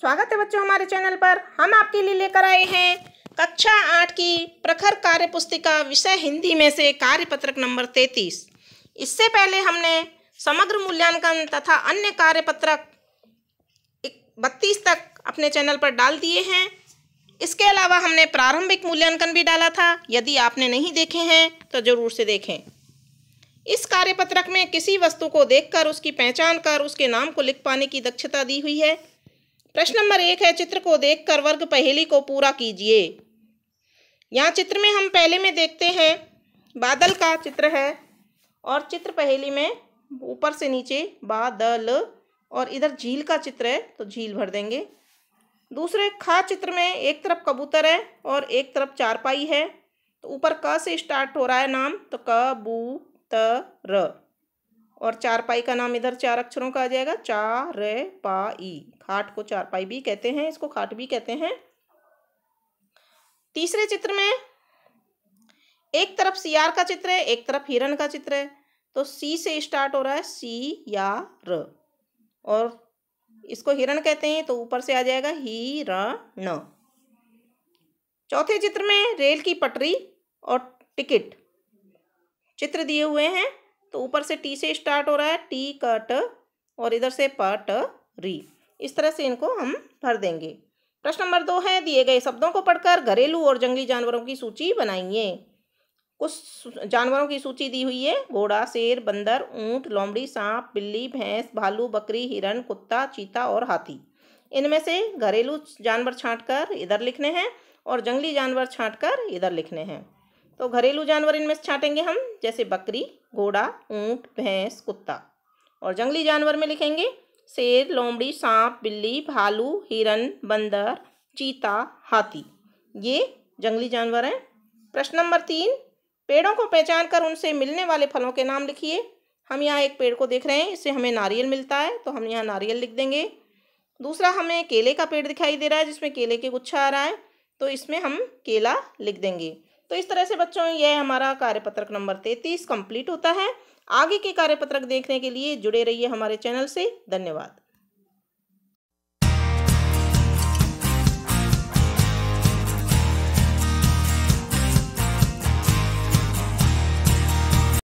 स्वागत है बच्चों हमारे चैनल पर हम आपके लिए लेकर आए हैं कक्षा आठ की प्रखर कार्य पुस्तिका विषय हिंदी में से कार्यपत्रक नंबर तैतीस इससे पहले हमने समग्र मूल्यांकन तथा अन्य कार्यपत्रक बत्तीस तक अपने चैनल पर डाल दिए हैं इसके अलावा हमने प्रारंभिक मूल्यांकन भी डाला था यदि आपने नहीं देखे हैं तो ज़रूर से देखें इस कार्यपत्रक में किसी वस्तु को देखकर उसकी पहचान कर उसके नाम को लिख पाने की दक्षता दी हुई है प्रश्न नंबर एक है चित्र को देखकर वर्ग पहेली को पूरा कीजिए यहाँ चित्र में हम पहले में देखते हैं बादल का चित्र है और चित्र पहेली में ऊपर से नीचे बादल और इधर झील का चित्र है तो झील भर देंगे दूसरे खा चित्र में एक तरफ कबूतर है और एक तरफ चारपाई है तो ऊपर क से स्टार्ट हो रहा है नाम तो क त र और चारपाई का नाम इधर चार अक्षरों का आ जाएगा चार पाई खाट को चारपाई भी कहते हैं इसको खाट भी कहते हैं तीसरे चित्र में एक तरफ सियार का चित्र है एक तरफ हिरण का चित्र है तो सी से स्टार्ट हो रहा है सी या र और इसको हिरण कहते हैं तो ऊपर से आ जाएगा न चौथे चित्र में रेल की पटरी और टिकट चित्र दिए हुए हैं तो ऊपर से टी से स्टार्ट हो रहा है टी कट और इधर से पट री इस तरह से इनको हम भर देंगे प्रश्न नंबर दो है दिए गए शब्दों को पढ़कर घरेलू और जंगली जानवरों की सूची बनाइए कुछ जानवरों की सूची दी हुई है घोड़ा शेर बंदर ऊंट लोमड़ी सांप बिल्ली भैंस भालू बकरी हिरण कुत्ता चीता और हाथी इनमें से घरेलू जानवर छांटकर इधर लिखने हैं और जंगली जानवर छांटकर इधर लिखने हैं तो घरेलू जानवर इनमें से छाटेंगे हम जैसे बकरी घोड़ा ऊँट भैंस कुत्ता और जंगली जानवर में लिखेंगे शेर लोमड़ी सांप बिल्ली भालू हिरन बंदर चीता हाथी ये जंगली जानवर हैं प्रश्न नंबर तीन पेड़ों को पहचान कर उनसे मिलने वाले फलों के नाम लिखिए हम यहाँ एक पेड़ को देख रहे हैं इससे हमें नारियल मिलता है तो हम यहाँ नारियल लिख देंगे दूसरा हमें केले का पेड़ दिखाई दे रहा है जिसमें केले के गुच्छा आ रहा है तो इसमें हम केला लिख देंगे तो इस तरह से बच्चों यह हमारा कार्यपत्रक नंबर तैतीस कंप्लीट होता है आगे के कार्यपत्रक देखने के लिए जुड़े रहिए हमारे चैनल से धन्यवाद